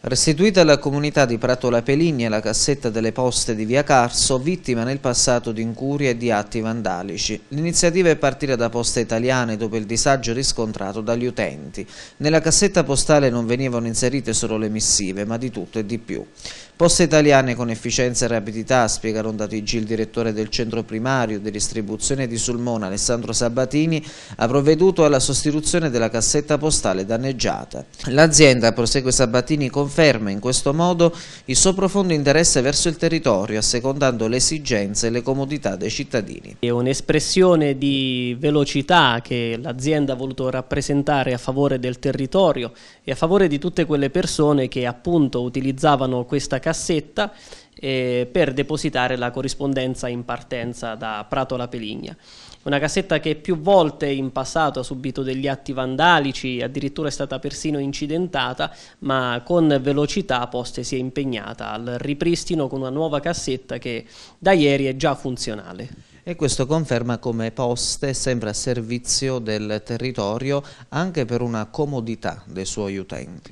Restituita alla comunità di Prato La Peligna la cassetta delle poste di via Carso, vittima nel passato di incurie e di atti vandalici. L'iniziativa è partita da poste italiane dopo il disagio riscontrato dagli utenti. Nella cassetta postale non venivano inserite solo le missive, ma di tutto e di più. Poste italiane con efficienza e rapidità, spiega Ronda TG il direttore del centro primario di distribuzione di Sulmona, Alessandro Sabatini, ha provveduto alla sostituzione della cassetta postale danneggiata. L'azienda, prosegue Sabatini, conferma in questo modo il suo profondo interesse verso il territorio, assecondando le esigenze e le comodità dei cittadini. È un'espressione di velocità che l'azienda ha voluto rappresentare a favore del territorio e a favore di tutte quelle persone che appunto utilizzavano questa cassetta cassetta eh, per depositare la corrispondenza in partenza da Prato alla Peligna. Una cassetta che più volte in passato ha subito degli atti vandalici, addirittura è stata persino incidentata, ma con velocità Poste si è impegnata al ripristino con una nuova cassetta che da ieri è già funzionale. E questo conferma come Poste sembra a servizio del territorio anche per una comodità dei suoi utenti.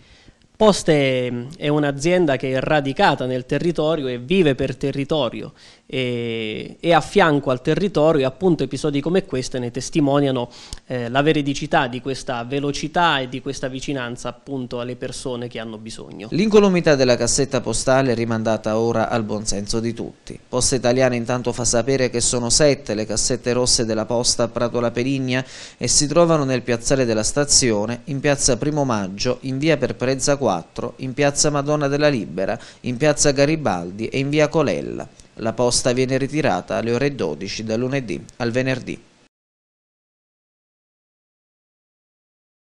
Poste è un'azienda che è radicata nel territorio e vive per territorio e, e a fianco al territorio e appunto episodi come questo ne testimoniano eh, la veridicità di questa velocità e di questa vicinanza appunto alle persone che hanno bisogno. L'incolumità della cassetta postale è rimandata ora al buonsenso di tutti. Poste Italiana intanto fa sapere che sono sette le cassette rosse della posta a Prato La Perigna e si trovano nel piazzale della stazione, in piazza Primo Maggio, in via Perprezza Prezza 4 34, in piazza Madonna della Libera, in piazza Garibaldi e in via Colella. La posta viene ritirata alle ore 12 da lunedì al venerdì.